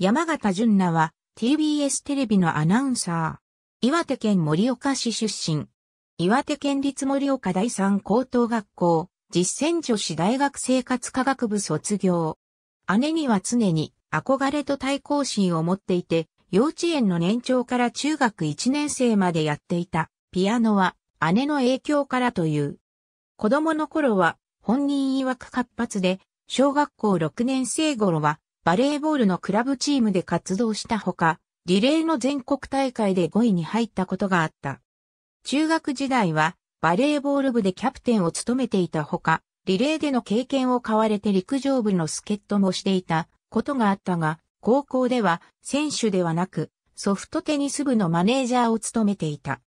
山形淳奈は TBS テレビのアナウンサー。岩手県盛岡市出身。岩手県立盛岡第三高等学校、実践女子大学生活科学部卒業。姉には常に憧れと対抗心を持っていて、幼稚園の年長から中学1年生までやっていたピアノは姉の影響からという。子供の頃は本人曰く活発で、小学校6年生頃はバレーボールのクラブチームで活動したほか、リレーの全国大会で5位に入ったことがあった。中学時代はバレーボール部でキャプテンを務めていたほか、リレーでの経験を買われて陸上部の助っ人もしていたことがあったが、高校では選手ではなくソフトテニス部のマネージャーを務めていた。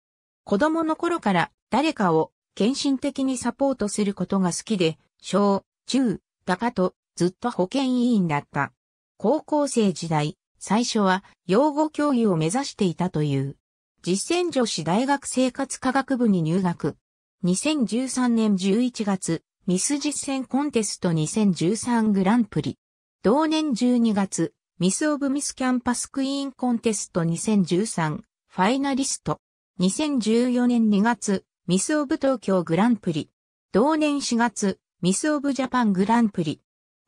子供の頃から誰かを献身的にサポートすることが好きで、小、中、高とずっと保健委員だった。高校生時代、最初は養護教諭を目指していたという。実践女子大学生活科学部に入学。2013年11月、ミス実践コンテスト2013グランプリ。同年12月、ミスオブミスキャンパスクイーンコンテスト2013ファイナリスト。2014年2月、ミスオブ東京グランプリ。同年4月、ミスオブジャパングランプリ。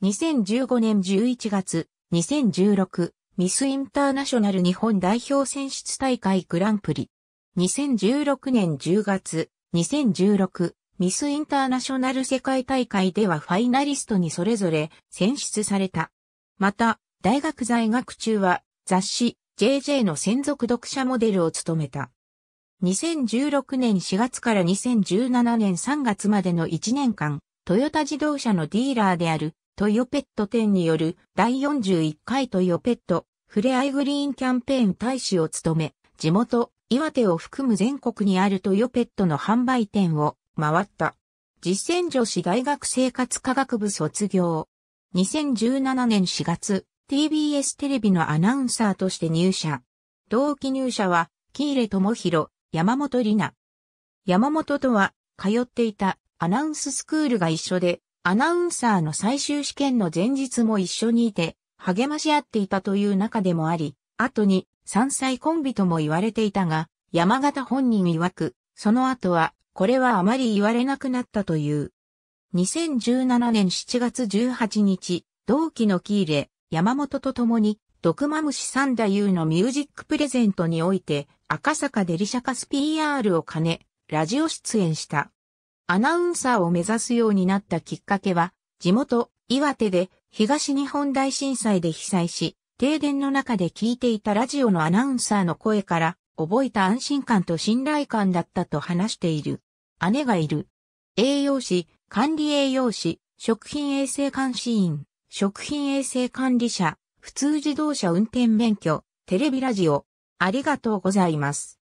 2015年11月、2016ミスインターナショナル日本代表選出大会グランプリ。2016年10月、2016ミスインターナショナル世界大会ではファイナリストにそれぞれ選出された。また、大学在学中は雑誌 JJ の専属読者モデルを務めた。2016年4月から2017年3月までの1年間、トヨタ自動車のディーラーであるトヨペット店による第41回トヨペットふれあいグリーンキャンペーン大使を務め、地元、岩手を含む全国にあるトヨペットの販売店を回った。実践女子大学生活科学部卒業。2017年4月、TBS テレビのアナウンサーとして入社。同期入社は、喜入智弘、山本里奈。山本とは、通っていたアナウンススクールが一緒で、アナウンサーの最終試験の前日も一緒にいて、励まし合っていたという中でもあり、後に3歳コンビとも言われていたが、山形本人曰く、その後は、これはあまり言われなくなったという。2017年7月18日、同期の喜入、山本と共に、毒マムシサンダユーのミュージックプレゼントにおいて、赤坂デリシャカス PR を兼ね、ラジオ出演した。アナウンサーを目指すようになったきっかけは、地元、岩手で東日本大震災で被災し、停電の中で聞いていたラジオのアナウンサーの声から覚えた安心感と信頼感だったと話している。姉がいる。栄養士、管理栄養士、食品衛生監視員、食品衛生管理者、普通自動車運転免許、テレビラジオ。ありがとうございます。